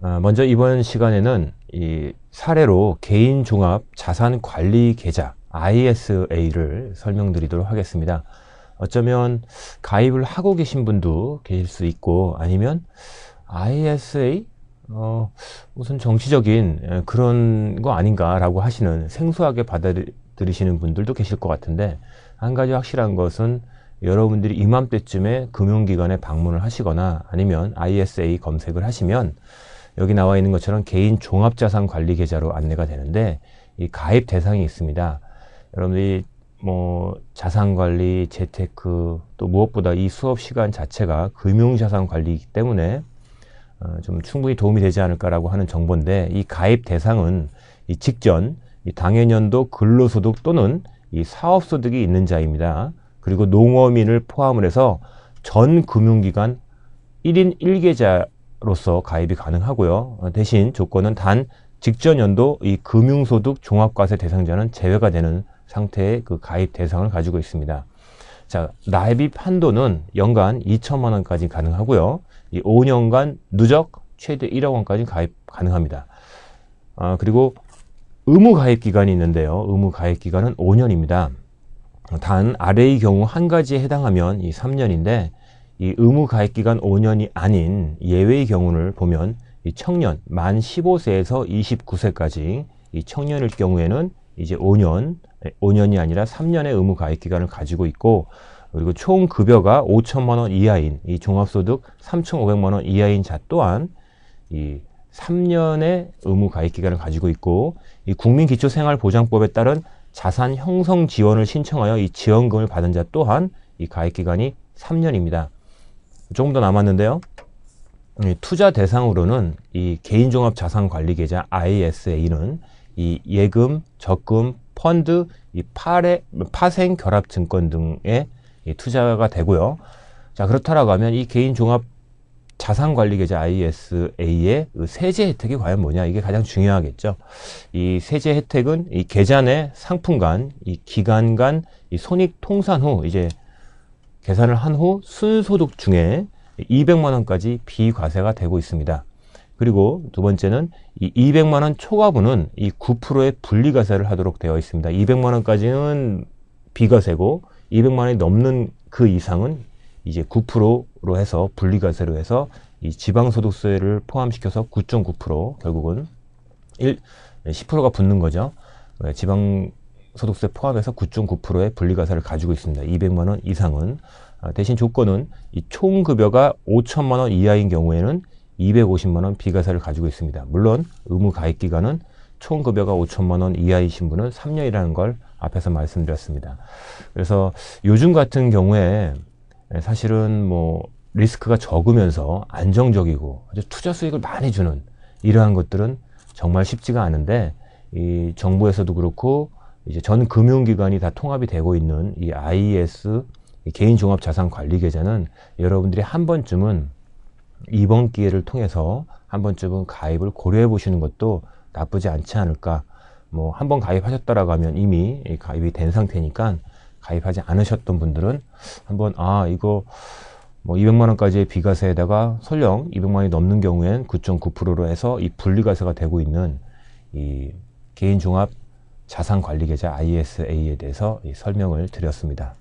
아, 먼저 이번 시간에는 이 사례로 개인 종합 자산 관리 계좌 ISA를 설명드리도록 하겠습니다. 어쩌면 가입을 하고 계신 분도 계실 수 있고 아니면 ISA 어, 무슨 정치적인 예, 그런 거 아닌가라고 하시는 생소하게 받아들이시는 분들도 계실 것 같은데 한 가지 확실한 것은 여러분들이 이맘때쯤에 금융기관에 방문을 하시거나 아니면 ISA 검색을 하시면 여기 나와 있는 것처럼 개인 종합자산관리계좌로 안내가 되는데 이 가입 대상이 있습니다. 여러분들이 뭐 자산관리, 재테크 또 무엇보다 이 수업 시간 자체가 금융자산관리이기 때문에 어, 좀 충분히 도움이 되지 않을까라고 하는 정보인데 이 가입 대상은 이 직전 이 당해년도 근로소득 또는 이 사업소득이 있는 자입니다. 그리고 농어민을 포함을 해서 전 금융기관 1인 1계좌 로서 가입이 가능하고요. 대신 조건은 단 직전 연도 이 금융소득 종합과세 대상자는 제외가 되는 상태의 그 가입 대상을 가지고 있습니다. 자, 나입입 한도는 연간 2천만 원까지 가능하고요. 이 5년간 누적 최대 1억 원까지 가입 가능합니다. 아, 그리고 의무 가입 기간이 있는데요. 의무 가입 기간은 5년입니다. 단 아래의 경우 한 가지에 해당하면 이 3년인데 이 의무 가입 기간 5년이 아닌 예외의 경우를 보면 이 청년 만 15세에서 29세까지 이 청년일 경우에는 이제 5년 5년이 아니라 3년의 의무 가입 기간을 가지고 있고 그리고 총 급여가 5천만 원 이하인 이 종합소득 3,500만 원 이하인 자 또한 이 3년의 의무 가입 기간을 가지고 있고 이 국민기초생활보장법에 따른 자산 형성 지원을 신청하여 이 지원금을 받은 자 또한 이 가입 기간이 3년입니다. 조금 더 남았는데요. 투자 대상으로는 이 개인종합자산관리계좌 ISA는 이 예금, 적금, 펀드, 이 파래, 파생 결합증권 등의 이 투자가 되고요. 자 그렇다라고 하면 이 개인종합 자산관리계좌 ISA의 그 세제 혜택이 과연 뭐냐 이게 가장 중요하겠죠. 이 세제 혜택은 이 계좌 내 상품 간, 이 기간 간, 이 손익 통산 후 이제 계산을 한 후 순소득 중에 200만 원까지 비과세가 되고 있습니다. 그리고 두 번째는 이 200만 원 초과분은 이 9%의 분리과세를 하도록 되어 있습니다. 200만 원까지는 비과세고 200만 원이 넘는 그 이상은 이제 9%로 해서 분리과세로 해서 이 지방소득세를 포함시켜서 9.9% 결국은 1, 10%가 붙는 거죠. 지방 소득세 포함해서 9.9%의 분리가사를 가지고 있습니다. 200만 원 이상은 아, 대신 조건은 이 총급여가 5천만 원 이하인 경우에는 250만 원비가사를 가지고 있습니다. 물론 의무 가입 기간은 총급여가 5천만 원 이하이신 분은 3년이라는 걸 앞에서 말씀드렸습니다. 그래서 요즘 같은 경우에 사실은 뭐 리스크가 적으면서 안정적이고 아주 투자 수익을 많이 주는 이러한 것들은 정말 쉽지가 않은데 이 정부에서도 그렇고 이제 전 금융기관이 다 통합이 되고 있는 이 IS 이 개인종합자산관리계좌는 여러분들이 한 번쯤은 이번 기회를 통해서 한 번쯤은 가입을 고려해 보시는 것도 나쁘지 않지 않을까. 뭐 한 번 가입하셨다라고 하면 이미 가입이 된 상태니까 가입하지 않으셨던 분들은 한번 아 이거 뭐 200만 원까지의 비과세에다가 설령 200만 원이 넘는 경우엔 9.9%로 해서 이 분리과세가 되고 있는 이 개인종합 자산관리계좌 ISA에 대해서 설명을 드렸습니다.